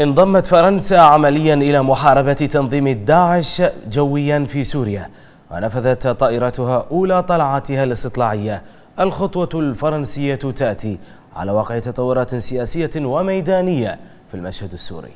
انضمت فرنسا عمليا إلى محاربة تنظيم داعش جويا في سوريا ونفذت طائرتها أولى طلعاتها الاستطلاعية الخطوة الفرنسية تأتي على وقع تطورات سياسية وميدانية في المشهد السوري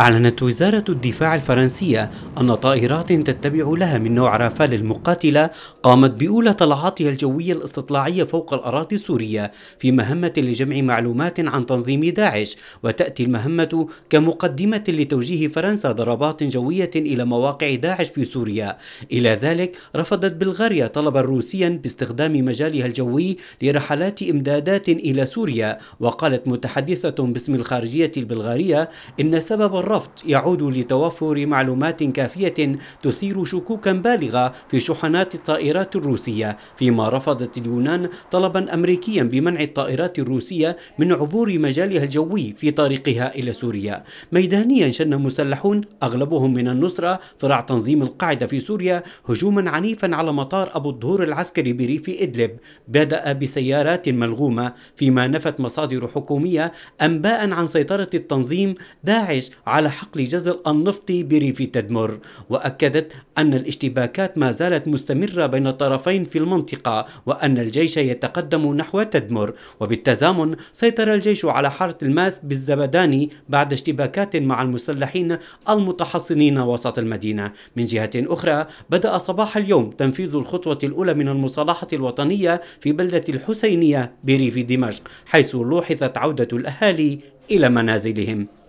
أعلنت وزارة الدفاع الفرنسية أن طائرات تتبع لها من نوع رافال المقاتلة قامت بأولى طلعاتها الجوية الاستطلاعية فوق الأراضي السورية في مهمة لجمع معلومات عن تنظيم داعش وتأتي المهمة كمقدمة لتوجيه فرنسا ضربات جوية إلى مواقع داعش في سوريا إلى ذلك رفضت بلغاريا طلبا روسيا باستخدام مجالها الجوي لرحلات إمدادات إلى سوريا وقالت متحدثة باسم الخارجية البلغارية إن سبب الرفض يعود لتوافر معلومات كافية تثير شكوكا بالغة في شحنات الطائرات الروسية فيما رفضت اليونان طلبا أمريكيا بمنع الطائرات الروسية من عبور مجالها الجوي في طريقها إلى سوريا ميدانيا شن مسلحون أغلبهم من النصرة فرع تنظيم القاعدة في سوريا هجوما عنيفا على مطار أبو الظهور العسكري بريف إدلب بدأ بسيارات ملغومة فيما نفت مصادر حكومية أنباء عن سيطرة التنظيم داعش على حقل جزر النفط بريف تدمر وأكدت أن الاشتباكات ما زالت مستمرة بين الطرفين في المنطقة وأن الجيش يتقدم نحو تدمر وبالتزامن سيطر الجيش على حارة الماس بالزبداني بعد اشتباكات مع المسلحين المتحصنين وسط المدينة من جهة أخرى بدأ صباح اليوم تنفيذ الخطوة الأولى من المصالحة الوطنية في بلدة الحسينية بريف دمشق حيث لوحظت عودة الأهالي إلى منازلهم